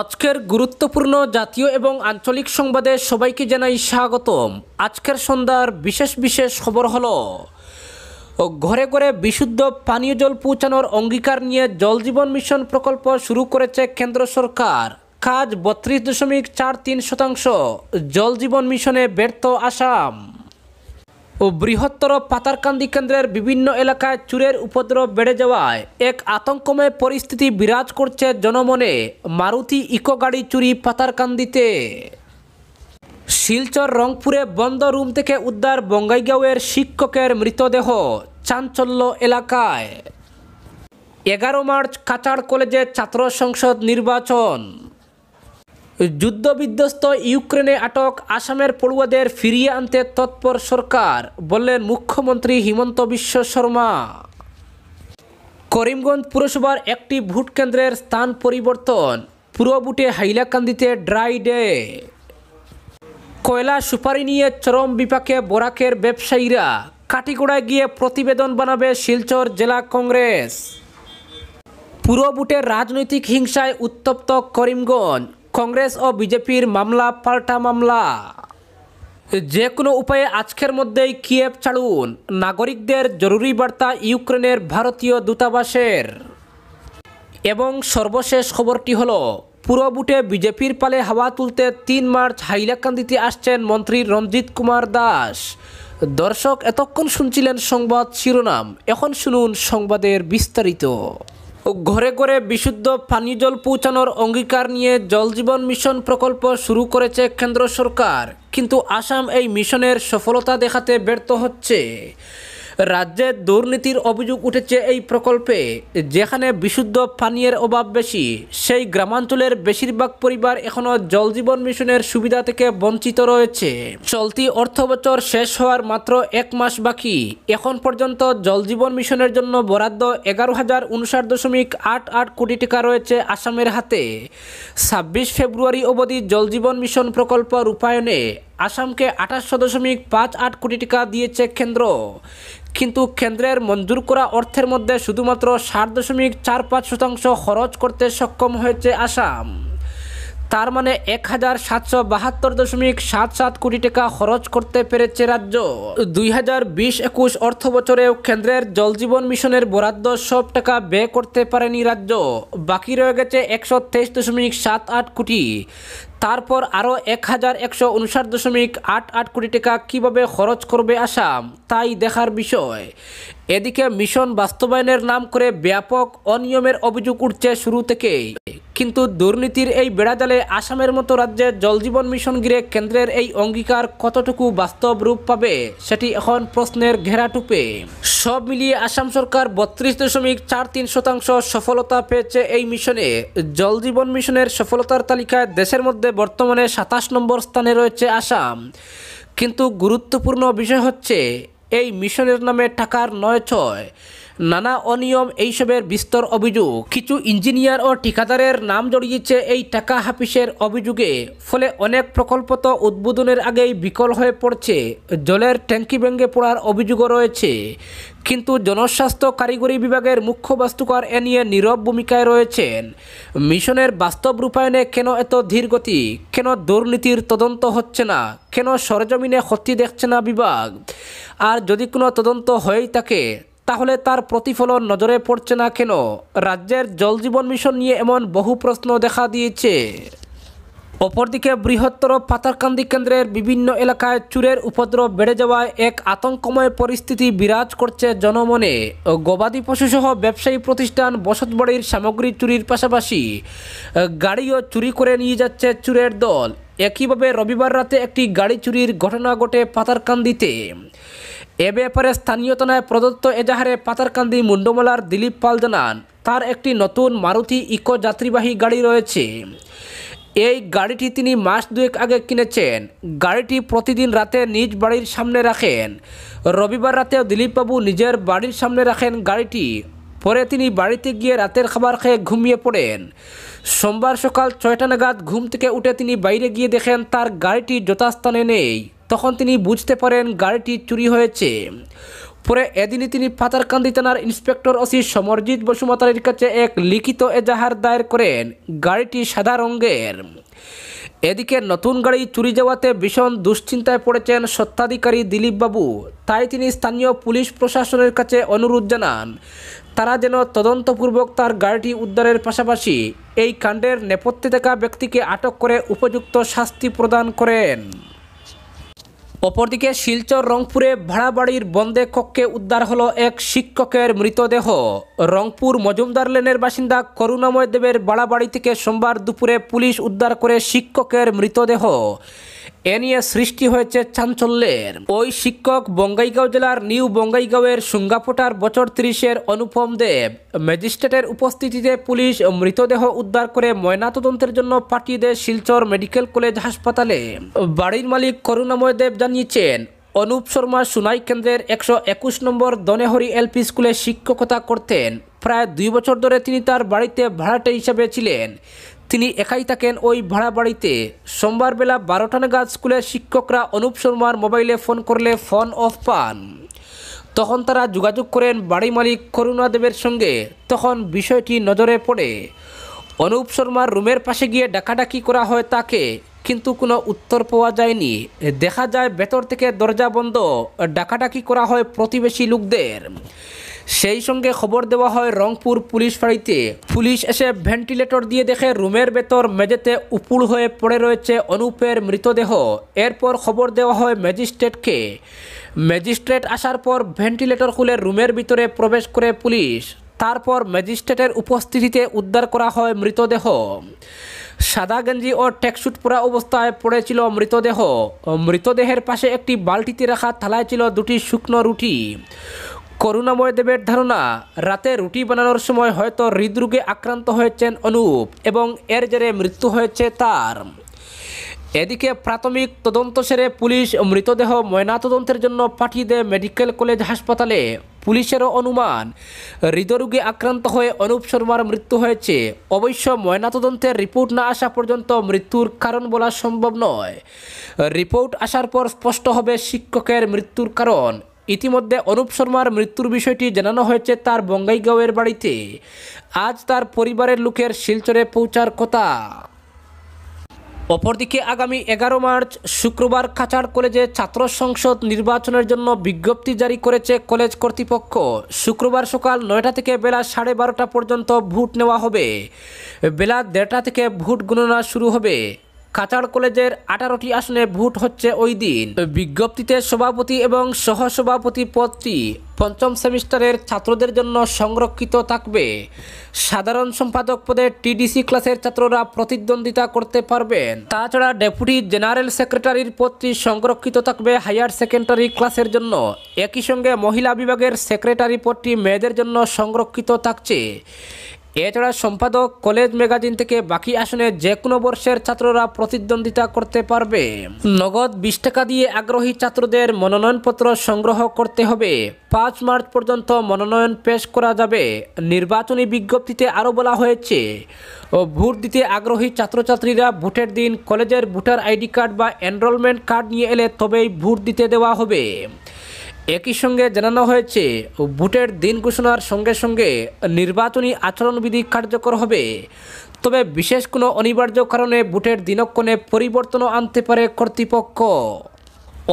আজকের গুরুত্বপূর্ণ জাতীয় এবং আঞ্চলিক সংবাদে সবাইকে জানাই স্বাগতম আজকের সন্ধ্যার বিশেষ বিশেষ খবর হলো ঘরে ঘরে বিশুদ্ধ পানীয় জল পৌঁছানোর অঙ্গীকার নিয়ে জলজীবন মিশন প্রকল্প শুরু করেছে কেন্দ্র সরকার কাজ বত্রিশ দশমিক চার তিন শতাংশ জলজীবন মিশনে ব্যর্থ আসাম ও বৃহত্তর পাতারকান্দি কেন্দ্রের বিভিন্ন এলাকায় চুরের উপদ্রব বেড়ে যাওয়ায় এক আতঙ্কময় পরিস্থিতি বিরাজ করছে জনমনে মারুতি ইকো গাড়ি চুরি পাতারকান্দিতে শিলচর রংপুরে বন্ধ রুম থেকে উদ্ধার বঙ্গাইগাঁওয়ের শিক্ষকের মৃতদেহ চাঞ্চল্য এলাকায় এগারো মার্চ কাচার কলেজে ছাত্র সংসদ নির্বাচন যুদ্ধবিধ্বস্ত ইউক্রেনে আটক আসামের পড়ুয়াদের ফিরিয়ে আনতে তৎপর সরকার বললেন মুখ্যমন্ত্রী হিমন্ত বিশ্ব শর্মা করিমগঞ্জ পুরসভার একটি ভোট কেন্দ্রের স্থান পরিবর্তন পুরো বুটে হাইলাকান্দিতে ড্রাই ডে কয়লা সুপারি নিয়ে চরম বিপাকে বরাকের ব্যবসায়ীরা কাটিগোড়ায় গিয়ে প্রতিবেদন বানাবে শিলচর জেলা কংগ্রেস পুরো বুটের রাজনৈতিক হিংসায় উত্তপ্ত করিমগঞ্জ কংগ্রেস ও বিজেপির মামলা পাল্টা মামলা যে কোনো উপায়ে আজকের মধ্যেই কিয়েভ ছাড়ুন নাগরিকদের জরুরি বার্তা ইউক্রেনের ভারতীয় দূতাবাসের এবং সর্বশেষ খবরটি হল পুরো বুটে বিজেপির পালে হাওয়া তুলতে তিন মার্চ হাইলাকান্দিতে আসছেন মন্ত্রী রঞ্জিত কুমার দাস দর্শক এতক্ষণ শুনছিলেন সংবাদ শিরোনাম এখন শুনুন সংবাদের বিস্তারিত ঘরে ঘরে বিশুদ্ধ পানীয় জল পৌঁছানোর অঙ্গীকার নিয়ে জলজীবন মিশন প্রকল্প শুরু করেছে কেন্দ্র সরকার কিন্তু আসাম এই মিশনের সফলতা দেখাতে ব্যর্থ হচ্ছে রাজ্যে দুর্নীতির অভিযোগ উঠেছে এই প্রকল্পে যেখানে বিশুদ্ধ পানীয়ের অভাব বেশি সেই গ্রামাঞ্চলের বেশিরভাগ পরিবার এখনও জলজীবন মিশনের সুবিধা থেকে বঞ্চিত রয়েছে চলতি অর্থবছর শেষ হওয়ার মাত্র এক মাস বাকি এখন পর্যন্ত জলজীবন মিশনের জন্য বরাদ্দ এগারো হাজার উনষাট দশমিক আট আট কোটি টাকা রয়েছে আসামের হাতে ছাব্বিশ ফেব্রুয়ারি অবধি জলজীবন মিশন প্রকল্প রূপায়ণে আসামকে আঠাশ দশমিক পাঁচ আট কোটি টাকা দিয়েছে কেন্দ্র কিন্তু কেন্দ্রের মঞ্জুর করা অর্থের মধ্যে শুধুমাত্র ষাট দশমিক চার পাঁচ শতাংশ খরচ করতে সক্ষম হয়েছে আসাম তার মানে এক হাজার সাতশো বাহাত্তর দশমিক সাত সাত কোটি টাকা খরচ করতে পেরেছে রাজ্য দুই হাজার বিশ একুশ অর্থ বছরেও কেন্দ্রের জলজীবন মিশনের বরাদ্দ সব টাকা ব্যয় করতে পারেনি রাজ্য বাকি রয়ে গেছে একশো তেইশ দশমিক সাত আট কোটি তারপর আরও এক হাজার একশো উনষাট দশমিক আট আট কোটি টাকা কীভাবে খরচ করবে আসাম তাই দেখার বিষয় এদিকে মিশন বাস্তবায়নের নাম করে ব্যাপক অনিয়মের অভিযোগ উঠছে শুরু থেকেই কিন্তু দুর্নীতির এই বেড়াজালে আসামের মতো রাজ্যে জলজীবন মিশন গিরে কেন্দ্রের এই অঙ্গীকার কতটুকু বাস্তব রূপ পাবে সেটি এখন প্রশ্নের ঘেরাটুপে সব মিলিয়ে আসাম সরকার বত্রিশ দশমিক চার তিন শতাংশ সফলতা পেয়েছে এই মিশনে জলজীবন মিশনের সফলতার তালিকায় দেশের মধ্যে বর্তমানে সাতাশ নম্বর স্থানে রয়েছে আসাম কিন্তু গুরুত্বপূর্ণ বিষয় হচ্ছে এই মিশনের নামে টাকার নয় ছয় নানা অনিয়ম এইসবের বিস্তর অভিযোগ কিছু ইঞ্জিনিয়ার ও ঠিকাদারের নাম জড়িয়েছে এই টাকা হাফিসের অভিযোগে ফলে অনেক প্রকল্প তো উদ্বোধনের আগেই বিকল হয়ে পড়ছে জলের ট্যাঙ্কি ভেঙে পড়ার অভিযোগও রয়েছে কিন্তু জনস্বাস্থ্য কারিগরি বিভাগের মুখ্য বাস্তুকার এ নিয়ে নীরব ভূমিকায় রয়েছেন মিশনের বাস্তব রূপায়ণে কেন এত ধীরগতি কেন দুর্নীতির তদন্ত হচ্ছে না কেন সরজমিনে ক্ষতি দেখছে না বিভাগ আর যদি কোনো তদন্ত হয়েই থাকে তাহলে তার প্রতিফলন নজরে পড়ছে না কেন রাজ্যের জলজীবন মিশন নিয়ে এমন বহু প্রশ্ন দেখা দিয়েছে অপরদিকে বৃহত্তর পাতারকান্দি কেন্দ্রের বিভিন্ন এলাকায় চুরের উপদ্রব বেড়ে যাওয়ায় এক আতঙ্কময় পরিস্থিতি বিরাজ করছে জনমনে গবাদি পশুসহ ব্যবসায়ী প্রতিষ্ঠান বসতবাড়ির সামগ্রী চুরির পাশাপাশি গাড়িও চুরি করে নিয়ে যাচ্ছে চুরের দল একইভাবে রবিবার রাতে একটি গাড়ি চুরির ঘটনা ঘটে পাথারকান্দিতে এ ব্যাপারে স্থানীয় প্রদত্ত এজাহারে পাতারকান্দি মুন্ডমলার দিলীপ পাল জানান তার একটি নতুন মারুতি ইকো যাত্রীবাহী গাড়ি রয়েছে এই গাড়িটি তিনি মাস দুয়েক আগে কিনেছেন গাড়িটি প্রতিদিন রাতে নিজ বাড়ির সামনে রাখেন রবিবার রাতেও দিলীপবাবু নিজের বাড়ির সামনে রাখেন গাড়িটি পরে তিনি বাড়িতে গিয়ে রাতের খাবার খেয়ে ঘুমিয়ে পড়েন সোমবার সকাল ছয়টা নাগাদ ঘুম থেকে উঠে তিনি বাইরে গিয়ে দেখেন তার গাড়িটি যথাস্থানে নেই তখন তিনি বুঝতে পারেন গাড়িটি চুরি হয়েছে পরে এদিনই তিনি পাতারকান্দি থানার ইন্সপেক্টর ওসি সমরজিৎ বসুমাতারির কাছে এক লিখিত এজাহার দায়ের করেন গাড়িটি সাদা রঙের এদিকে নতুন গাড়ি চুরি যাওয়াতে ভীষণ দুশ্চিন্তায় পড়েছেন সত্ত্বাধিকারী দিলীপবাবু তাই তিনি স্থানীয় পুলিশ প্রশাসনের কাছে অনুরোধ জানান তারা যেন তদন্তপূর্বক তার গাড়িটি উদ্ধারের পাশাপাশি এই কাণ্ডের নেপথ্যে থাকা ব্যক্তিকে আটক করে উপযুক্ত শাস্তি প্রদান করেন অপরদিকে শিলচর রংপুরে ভাড়াবাড়ির বন্দে কক্ষে উদ্ধার হলো এক শিক্ষকের মৃতদেহ রংপুর মজুমদার লেনের বাসিন্দা করুণাময় দেবের ভাড়াবাড়ি থেকে সোমবার দুপুরে পুলিশ উদ্ধার করে শিক্ষকের মৃতদেহ এ নিয়ে সৃষ্টি হয়েছে চাঞ্চল্যের ওই শিক্ষক বঙ্গাইগাঁও জেলার নিউ বঙ্গাইগাঁওয়ের সুঙ্গাপোটার বছর তিরিশের অনুপম দেব ম্যাজিস্ট্রেটের উপস্থিতিতে পুলিশ মৃতদেহ উদ্ধার করে ময়নাতদন্তের জন্য পাঠিয়ে দেয় শিলচর মেডিকেল কলেজ হাসপাতালে বাড়ির মালিক করুণাময় দেব জানিয়েছেন অনুপ শর্মা সুনাই কেন্দ্রের একশো একুশ নম্বর দনেহরি এলপি স্কুলে শিক্ষকতা করতেন প্রায় দুই বছর ধরে তিনি তার বাড়িতে ভাড়াটে হিসাবে ছিলেন তিনি একাই থাকেন ওই ভাড়া বাড়িতে সোমবার বেলা বারোটা নাগাদ স্কুলের শিক্ষকরা অনুপ শর্মার মোবাইলে ফোন করলে ফোন অফ পান তখন তারা যোগাযোগ করেন বাড়ি মালিক করুণা দেবের সঙ্গে তখন বিষয়টি নজরে পড়ে অনুপ শর্মার রুমের পাশে গিয়ে ডাকাডাকি করা হয় তাকে কিন্তু কোনো উত্তর পাওয়া যায়নি দেখা যায় ভেতর থেকে দরজা বন্ধ ডাকাডাকি করা হয় প্রতিবেশী লোকদের সেই সঙ্গে খবর দেওয়া হয় রংপুর পুলিশ ফাঁড়িতে পুলিশ এসে ভেন্টিলেটর দিয়ে দেখে রুমের ভেতর মেঝেতে উপুড় হয়ে পড়ে রয়েছে অনুপের মৃতদেহ এরপর খবর দেওয়া হয় ম্যাজিস্ট্রেটকে ম্যাজিস্ট্রেট আসার পর ভেন্টিলেটর খুলে রুমের ভিতরে প্রবেশ করে পুলিশ তারপর ম্যাজিস্ট্রেটের উপস্থিতিতে উদ্ধার করা হয় মৃতদেহ সাদা গেঞ্জি ও ট্যাকশুট পরা অবস্থায় পড়েছিল মৃতদেহ মৃতদেহের পাশে একটি বালটিতে রাখা থালায় ছিল দুটি শুকনো রুটি করুণাময় দেবের ধারণা রাতে রুটি বানানোর সময় হয়তো হৃদরোগে আক্রান্ত হয়েছেন অনুপ এবং এর জেরে মৃত্যু হয়েছে তার এদিকে প্রাথমিক তদন্ত সেরে পুলিশ মৃতদেহ ময়নাতদন্তের জন্য পাঠিয়ে দেয় মেডিকেল কলেজ হাসপাতালে পুলিশেরও অনুমান হৃদরোগে আক্রান্ত হয়ে অনুপ শর্মার মৃত্যু হয়েছে অবশ্য ময়নাতদন্তের রিপোর্ট না আসা পর্যন্ত মৃত্যুর কারণ বলা সম্ভব নয় রিপোর্ট আসার পর স্পষ্ট হবে শিক্ষকের মৃত্যুর কারণ ইতিমধ্যে অনুপ শর্মার মৃত্যুর বিষয়টি জানানো হয়েছে তার বঙ্গাইগাঁওয়ের বাড়িতে আজ তার পরিবারের লোকের শিলচরে পৌঁছার কথা অপরদিকে আগামী এগারো মার্চ শুক্রবার খাচার কলেজে ছাত্র সংসদ নির্বাচনের জন্য বিজ্ঞপ্তি জারি করেছে কলেজ কর্তৃপক্ষ শুক্রবার সকাল নয়টা থেকে বেলা সাড়ে বারোটা পর্যন্ত ভোট নেওয়া হবে বেলা দেড়টা থেকে ভোট গণনা শুরু হবে কাচাড় কলেজের আঠারোটি আসনে ভোট হচ্ছে ওই দিন বিজ্ঞপ্তিতে সভাপতি এবং সহসভাপতি পদটি পঞ্চম সেমিস্টারের ছাত্রদের জন্য সংরক্ষিত থাকবে সাধারণ সম্পাদক পদে টিডিসি ক্লাসের ছাত্ররা প্রতিদ্বন্দ্বিতা করতে পারবেন তাছাড়া ডেপুটি জেনারেল সেক্রেটারির পদটি সংরক্ষিত থাকবে হায়ার সেকেন্ডারি ক্লাসের জন্য একই সঙ্গে মহিলা বিভাগের সেক্রেটারি পদটি মেয়েদের জন্য সংরক্ষিত থাকছে এছাড়া সম্পাদক কলেজ ম্যাগাজিন থেকে বাকি আসনে যে কোনো বর্ষের ছাত্ররা প্রতিদ্বন্দ্বিতা করতে পারবে নগদ বিশ টাকা দিয়ে আগ্রহী ছাত্রদের মনোনয়নপত্র সংগ্রহ করতে হবে পাঁচ মার্চ পর্যন্ত মনোনয়ন পেশ করা যাবে নির্বাচনী বিজ্ঞপ্তিতে আরও বলা হয়েছে ভোট দিতে আগ্রহী ছাত্রছাত্রীরা ভোটের দিন কলেজের ভোটার আইডি কার্ড বা এনরোলমেন্ট কার্ড নিয়ে এলে তবেই ভোট দিতে দেওয়া হবে একই সঙ্গে জানানো হয়েছে ভোটের দিন ঘোষণার সঙ্গে সঙ্গে নির্বাচনী আচরণবিধি কার্যকর হবে তবে বিশেষ কোনো অনিবার্য কারণে ভোটের দিনক্ষণে পরিবর্তনও আনতে পারে কর্তৃপক্ষ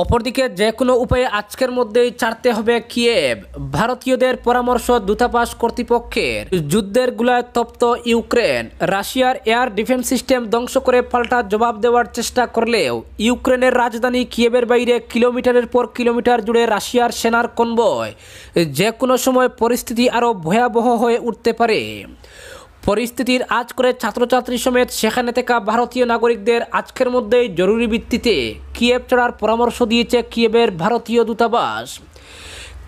অপরদিকে যে কোনো উপায়ে আজকের মধ্যেই ছাড়তে হবে কিয়েভ ভারতীয়দের পরামর্শ দূতাবাস কর্তৃপক্ষের যুদ্ধের গুলায় তপ্ত ইউক্রেন রাশিয়ার এয়ার ডিফেন্স সিস্টেম ধ্বংস করে পাল্টা জবাব দেওয়ার চেষ্টা করলেও ইউক্রেনের রাজধানী কিয়েভের বাইরে কিলোমিটারের পর কিলোমিটার জুড়ে রাশিয়ার সেনার কনবয় যে কোনো সময় পরিস্থিতি আরও ভয়াবহ হয়ে উঠতে পারে পরিস্থিতির আজ করে ছাত্রছাত্রী সমেত সেখানে থাকা ভারতীয় নাগরিকদের আজকের মধ্যেই জরুরি ভিত্তিতে কিয়েভ ছাড়ার পরামর্শ দিয়েছে কিয়েবের ভারতীয় দূতাবাস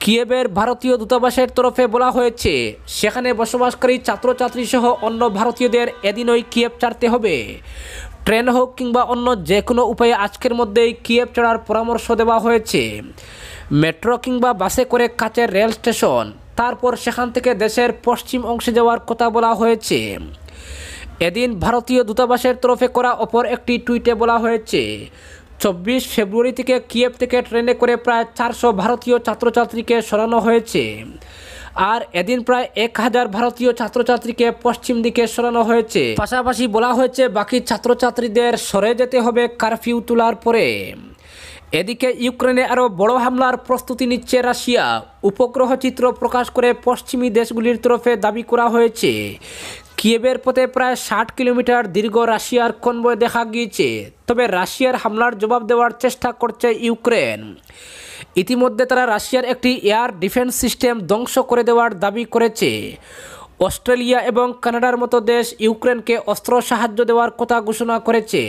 কিয়েবের ভারতীয় দূতাবাসের তরফে বলা হয়েছে সেখানে বসবাসকারী ছাত্রছাত্রী সহ অন্য ভারতীয়দের এদিনই কিয়েভ ছাড়তে হবে ট্রেন হোক কিংবা অন্য যে কোনো উপায়ে আজকের মধ্যেই কিয়েভ ছাড়ার পরামর্শ দেওয়া হয়েছে মেট্রো কিংবা বাসে করে কাছের রেল স্টেশন তারপর সেখান থেকে দেশের পশ্চিম অংশে যাওয়ার কথা বলা হয়েছে এদিন ভারতীয় দূতাবাসের তরফে করা অপর একটি টুইটে বলা হয়েছে চব্বিশ ফেব্রুয়ারি থেকে কিয়েব থেকে ট্রেনে করে প্রায় চারশো ভারতীয় ছাত্রছাত্রীকে সরানো হয়েছে আর এদিন প্রায় এক হাজার ভারতীয় ছাত্রছাত্রীকে পশ্চিম দিকে সরানো হয়েছে পাশাপাশি বলা হয়েছে বাকি ছাত্রছাত্রীদের সরে যেতে হবে কারফিউ তোলার পরে এদিকে ইউক্রেনে আরও বড় হামলার প্রস্তুতি নিচ্ছে রাশিয়া উপগ্রহ চিত্র প্রকাশ করে পশ্চিমী দেশগুলির তরফে দাবি করা হয়েছে কিয়েবের পথে প্রায় ষাট কিলোমিটার দীর্ঘ রাশিয়ার কনবয় দেখা গিয়েছে তবে রাশিয়ার হামলার জবাব দেওয়ার চেষ্টা করছে ইউক্রেন ইতিমধ্যে তারা রাশিয়ার একটি এয়ার ডিফেন্স সিস্টেম ধ্বংস করে দেওয়ার দাবি করেছে অস্ট্রেলিয়া এবং কানাডার মতো দেশ ইউক্রেনকে অস্ত্র সাহায্য দেওয়ার কথা ঘোষণা করেছে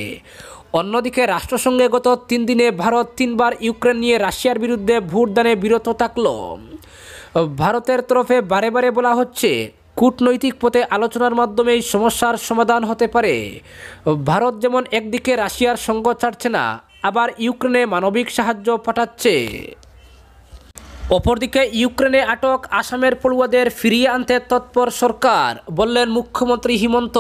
অন্যদিকে রাষ্ট্রসংঘে গত তিন দিনে ভারত তিনবার ইউক্রেন নিয়ে রাশিয়ার বিরুদ্ধে ভোটদানে বিরত থাকল ভারতের তরফে বারে বারে বলা হচ্ছে কূটনৈতিক পথে আলোচনার মাধ্যমে এই সমস্যার সমাধান হতে পারে ভারত যেমন একদিকে রাশিয়ার সঙ্গ ছাড়ছে না আবার ইউক্রেনে মানবিক সাহায্য পাঠাচ্ছে অপরদিকে ইউক্রেনে আটক আসামের পড়ুয়াদের ফিরিয়ে আনতে তৎপর সরকার বললেন মুখ্যমন্ত্রী হিমন্ত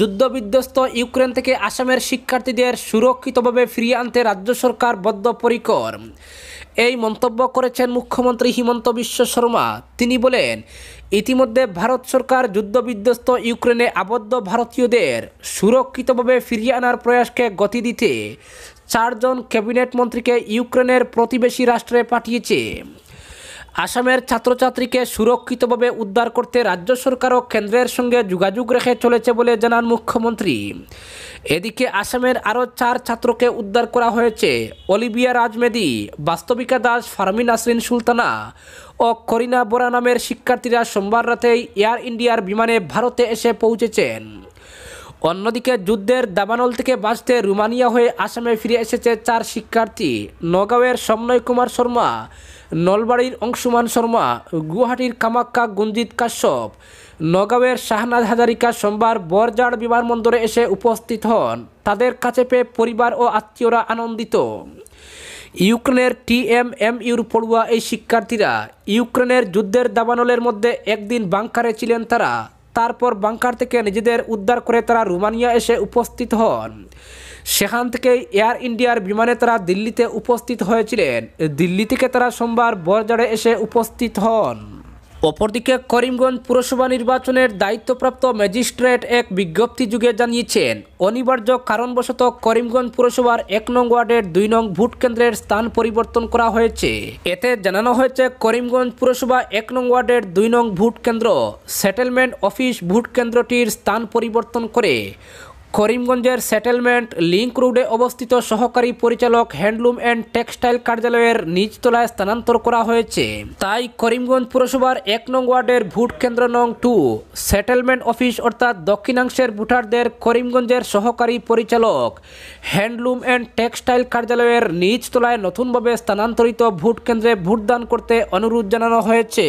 যুদ্ধবিধ্বস্ত ইউক্রেন থেকে আসামের শিক্ষার্থীদের সুরক্ষিতভাবে ফিরিয়ে আনতে রাজ্য সরকার বদ্ধপরিকর এই মন্তব্য করেছেন মুখ্যমন্ত্রী হিমন্ত বিশ্ব শর্মা তিনি বলেন ইতিমধ্যে ভারত সরকার যুদ্ধবিধ্বস্ত ইউক্রেনে আবদ্ধ ভারতীয়দের সুরক্ষিতভাবে ফিরিয়ে আনার প্রয়াসকে গতি দিতে চারজন ক্যাবিনেট মন্ত্রীকে ইউক্রেনের প্রতিবেশী রাষ্ট্রে পাঠিয়েছে আসামের ছাত্রছাত্রীকে সুরক্ষিতভাবে উদ্ধার করতে রাজ্য সরকার ও কেন্দ্রের সঙ্গে যোগাযোগ রেখে চলেছে বলে জানান মুখ্যমন্ত্রী এদিকে আসামের আরও চার ছাত্রকে উদ্ধার করা হয়েছে অলিভিয়া রাজমেদি বাস্তবিকা দাস ফারমিন নাসরিন সুলতানা ও করিনা বোরা নামের শিক্ষার্থীরা সোমবার রাতেই এয়ার ইন্ডিয়ার বিমানে ভারতে এসে পৌঁছেছেন অন্যদিকে যুদ্ধের দাবানল থেকে বাঁচতে রুমানিয়া হয়ে আসামে ফিরে এসেছে চার শিক্ষার্থী নগাঁওয়ের সমনয় কুমার শর্মা নলবাড়ির অংশুমান শর্মা গুয়াহাটির কামাক্কা গুঞ্জিত কাশ্যপ নগাঁওয়ের শাহনাজ হাজারিকা সোমবার বরজাড় বিমানবন্দরে এসে উপস্থিত হন তাদের কাছে পেয়ে পরিবার ও আত্মীয়রা আনন্দিত ইউক্রেনের ইউর পড়ুয়া এই শিক্ষার্থীরা ইউক্রেনের যুদ্ধের দাবানলের মধ্যে একদিন বাংকারে ছিলেন তারা তারপর বাংকার থেকে নিজেদের উদ্ধার করে তারা রোমানিয়া এসে উপস্থিত হন সেখান থেকে এয়ার ইন্ডিয়ার বিমানে তারা দিল্লিতে উপস্থিত হয়েছিলেন দিল্লি থেকে তারা সোমবার বরজারে এসে উপস্থিত হন অপরদিকে করিমগঞ্জ পুরসভা নির্বাচনের দায়িত্বপ্রাপ্ত ম্যাজিস্ট্রেট এক বিজ্ঞপ্তি যুগে জানিয়েছেন অনিবার্য কারণবশত করিমগঞ্জ পুরসভার এক নং ওয়ার্ডের দুই নং ভোট কেন্দ্রের স্থান পরিবর্তন করা হয়েছে এতে জানানো হয়েছে করিমগঞ্জ পুরসভা এক নং ওয়ার্ডের দুই নং ভোট কেন্দ্র সেটেলমেন্ট অফিস ভোট কেন্দ্রটির স্থান পরিবর্তন করে করিমগঞ্জের সেটেলমেন্ট লিঙ্ক রোডে অবস্থিত সহকারী পরিচালক হ্যান্ডলুম অ্যান্ড টেক্সটাইল কার্যালয়ের নিচতলায় স্থানান্তর করা হয়েছে তাই করিমগঞ্জ পুরসভার এক নং ওয়ার্ডের ভোট কেন্দ্র নং টু সেটেলমেন্ট অফিস অর্থাৎ দক্ষিণাংশের ভোটারদের করিমগঞ্জের সহকারী পরিচালক হ্যান্ডলুম অ্যান্ড টেক্সটাইল কার্যালয়ের নিচতলায় নতুনভাবে স্থানান্তরিত ভোট কেন্দ্রে ভোটদান করতে অনুরোধ জানানো হয়েছে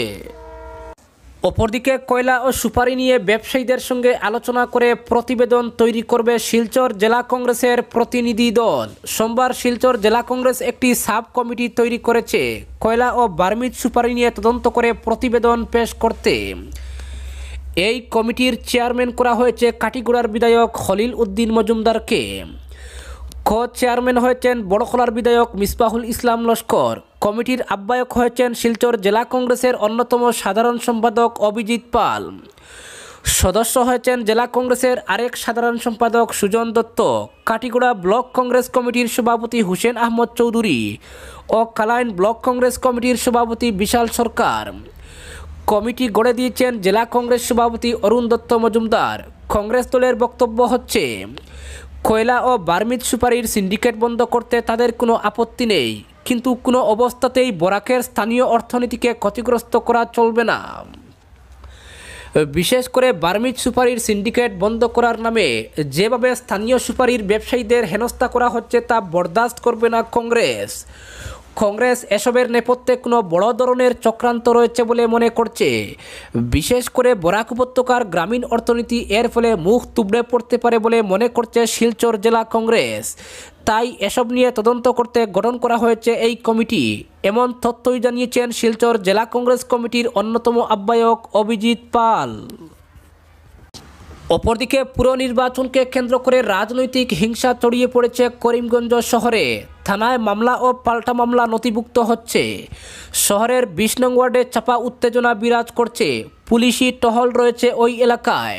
অপরদিকে কয়লা ও সুপারি নিয়ে ব্যবসায়ীদের সঙ্গে আলোচনা করে প্রতিবেদন তৈরি করবে শিলচর জেলা কংগ্রেসের প্রতিনিধি দল সোমবার শিলচর জেলা কংগ্রেস একটি সাব কমিটি তৈরি করেছে কয়লা ও বার্মিজ সুপারি নিয়ে তদন্ত করে প্রতিবেদন পেশ করতে এই কমিটির চেয়ারম্যান করা হয়েছে কাটিগুড়ার বিধায়ক হলিল উদ্দিন মজুমদারকে খ চেয়ারম্যান হয়েছেন বড়খলার বিধায়ক মিসবাহুল ইসলাম লস্কর কমিটির আহ্বায়ক হয়েছেন শিলচর জেলা কংগ্রেসের অন্যতম সাধারণ সম্পাদক অভিজিৎ পাল সদস্য হয়েছেন জেলা কংগ্রেসের আরেক সাধারণ সম্পাদক সুজন দত্ত কাটিগুড়া ব্লক কংগ্রেস কমিটির সভাপতি হুসেন আহমদ চৌধুরী ও কালাইন ব্লক কংগ্রেস কমিটির সভাপতি বিশাল সরকার কমিটি গড়ে দিয়েছেন জেলা কংগ্রেস সভাপতি অরুণ দত্ত মজুমদার কংগ্রেস দলের বক্তব্য হচ্ছে কয়লা ও বার্মিত সুপারির সিন্ডিকেট বন্ধ করতে তাদের কোনো আপত্তি নেই কিন্তু কোনো অবস্থাতেই বরাকের স্থানীয় অর্থনীতিকে ক্ষতিগ্রস্ত করা চলবে না বিশেষ করে বার্মিজ সুপারির সিন্ডিকেট বন্ধ করার নামে যেভাবে স্থানীয় সুপারির ব্যবসায়ীদের হেনস্থা করা হচ্ছে তা বরদাস্ত করবে না কংগ্রেস কংগ্রেস এসবের নেপথ্যে কোনো বড় ধরনের চক্রান্ত রয়েছে বলে মনে করছে বিশেষ করে বরাক উপত্যকার গ্রামীণ অর্থনীতি এর ফলে মুখ তুবড়ে পড়তে পারে বলে মনে করছে শিলচর জেলা কংগ্রেস তাই এসব নিয়ে তদন্ত করতে গঠন করা হয়েছে এই কমিটি এমন তথ্যই জানিয়েছেন শিলচর জেলা কংগ্রেস কমিটির অন্যতম আহ্বায়ক অভিজিৎ পাল অপরদিকে পুর নির্বাচনকে কেন্দ্র করে রাজনৈতিক হিংসা ছড়িয়ে পড়েছে করিমগঞ্জ শহরে থানায় মামলা ও পাল্টা মামলা নথিভুক্ত হচ্ছে শহরের বিশ নং ওয়ার্ডে চাপা উত্তেজনা বিরাজ করছে পুলিশি টহল রয়েছে ওই এলাকায়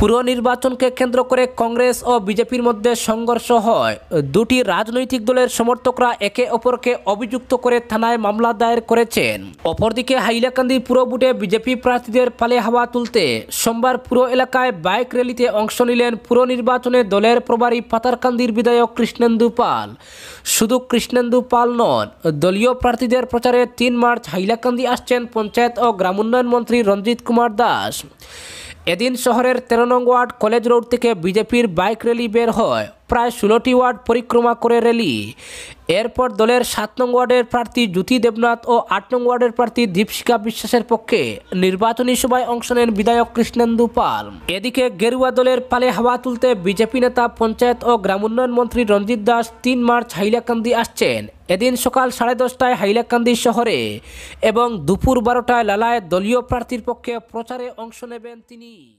পুর নির্বাচনকে কেন্দ্র করে কংগ্রেস ও বিজেপির মধ্যে সংঘর্ষ হয় দুটি রাজনৈতিক দলের সমর্থকরা একে অপরকে অভিযুক্ত করে থানায় মামলা দায়ের করেছেন অপরদিকে হাইলাকান্দি পুরো বুটে বিজেপি প্রার্থীদের পালে হাওয়া তুলতে সোমবার পুরো এলাকায় বাইক র্যালিতে অংশ নিলেন পুর নির্বাচনে দলের প্রবারী পাতারকান্দির বিধায়ক কৃষ্ণেন্দু পাল শুধু কৃষ্ণেন্দু পাল নন দলীয় প্রার্থীদের প্রচারে তিন মার্চ হাইলাকান্দি আসছেন পঞ্চায়েত ও গ্রামোন্নয়ন মন্ত্রী রঞ্জিত কুমার দাস এদিন শহরের তেরো নং ওয়ার্ড কলেজ রোড থেকে বিজেপির বাইক র্যালি বের হয় প্রায় ষোলোটি ওয়ার্ড পরিক্রমা করে র্যালি এরপর দলের সাত নং ওয়ার্ডের প্রার্থী জ্যোতি দেবনাথ ও আট নং ওয়ার্ডের প্রার্থী দীপশিকা বিশ্বাসের পক্ষে নির্বাচনী সভায় অংশ নেন বিধায়ক কৃষ্ণেন্দু পাল এদিকে গেরুয়া দলের পালে হাওয়া তুলতে বিজেপি নেতা পঞ্চায়েত ও গ্রামোন্নয়ন মন্ত্রী রঞ্জিত দাস তিন মার্চ হাইলাকান্দি আসছেন এদিন সকাল সাড়ে দশটায় হাইলাকান্দি শহরে এবং দুপুর বারোটায় লালায় দলীয় প্রার্থীর পক্ষে প্রচারে অংশ নেবেন তিনি